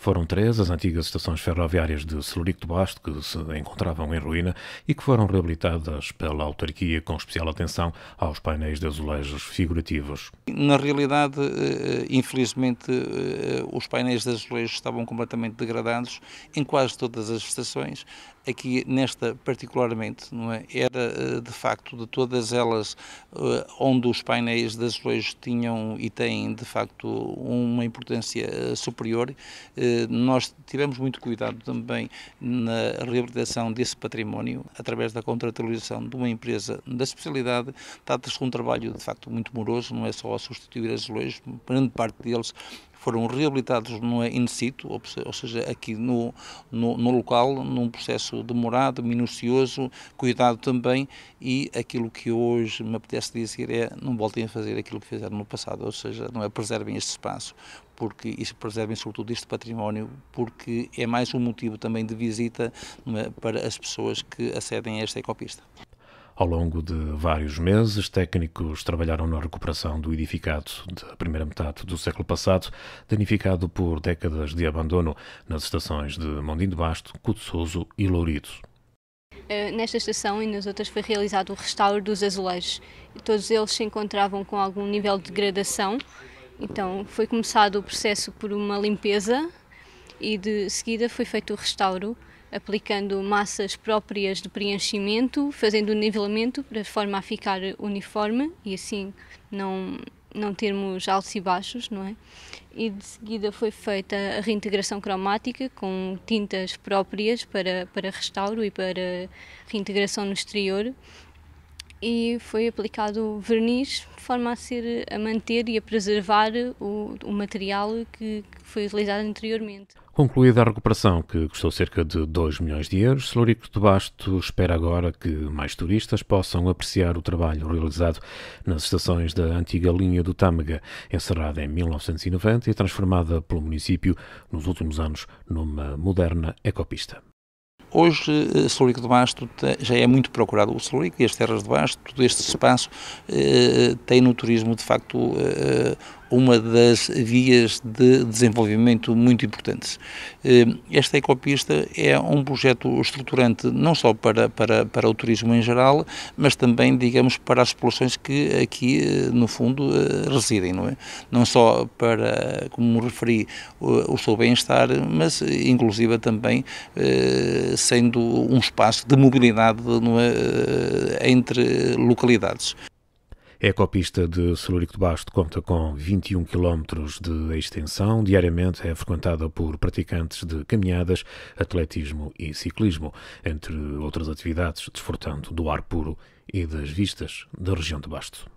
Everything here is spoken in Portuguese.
Foram três as antigas estações ferroviárias de Celurico de Basto que se encontravam em ruína e que foram reabilitadas pela autarquia com especial atenção aos painéis de azulejos figurativos. Na realidade, eh, infelizmente, eh, os painéis de azulejos estavam completamente degradados em quase todas as estações aqui nesta particularmente, não é? Era eh, de facto de todas elas eh, onde os painéis das leis tinham e têm de facto uma importância eh, superior. Nós tivemos muito cuidado também na reabilitação desse património através da contratualização de uma empresa da especialidade. está se com um trabalho de facto muito moroso, não é só a substituir leis, grande parte deles foram reabilitados no in situ, ou seja, aqui no, no, no local, num processo demorado, minucioso, cuidado também, e aquilo que hoje me apetece dizer é não voltem a fazer aquilo que fizeram no passado, ou seja, não é preservem este espaço, porque e preservem sobretudo este património, porque é mais um motivo também de visita é, para as pessoas que acedem a esta ecopista. Ao longo de vários meses, técnicos trabalharam na recuperação do edificado da primeira metade do século passado, danificado por décadas de abandono nas estações de Mondim de Basto, Cutsoso e Lourido. Eh, nesta estação e nas outras foi realizado o restauro dos azulejos. Todos eles se encontravam com algum nível de degradação, então foi começado o processo por uma limpeza e de seguida foi feito o restauro aplicando massas próprias de preenchimento, fazendo o nivelamento para forma a ficar uniforme e assim não, não termos altos e baixos, não é? E de seguida foi feita a reintegração cromática com tintas próprias para, para restauro e para reintegração no exterior e foi aplicado verniz de forma a ser a manter e a preservar o, o material que, que, foi utilizado anteriormente. Concluída a recuperação, que custou cerca de 2 milhões de euros, Celorico de Basto espera agora que mais turistas possam apreciar o trabalho realizado nas estações da antiga linha do Tâmega, encerrada em 1990 e transformada pelo município nos últimos anos numa moderna ecopista. Hoje, eh, Celurico de Basto já é muito procurado. O Celurico e as terras de Basto, todo este espaço, eh, eh, tem no turismo, de facto, uma das vias de desenvolvimento muito importantes. Eh, esta ecopista é um projeto estruturante não só para, para, para o turismo em geral, mas também, digamos, para as populações que aqui, eh, no fundo, eh, residem, não é? Não só para, como referi, o, o seu bem-estar, mas inclusive também sendo um espaço de mobilidade é? entre localidades. A é ecopista de Celúrico de Basto conta com 21 km de extensão. Diariamente é frequentada por praticantes de caminhadas, atletismo e ciclismo, entre outras atividades, desfrutando do ar puro e das vistas da região de Basto.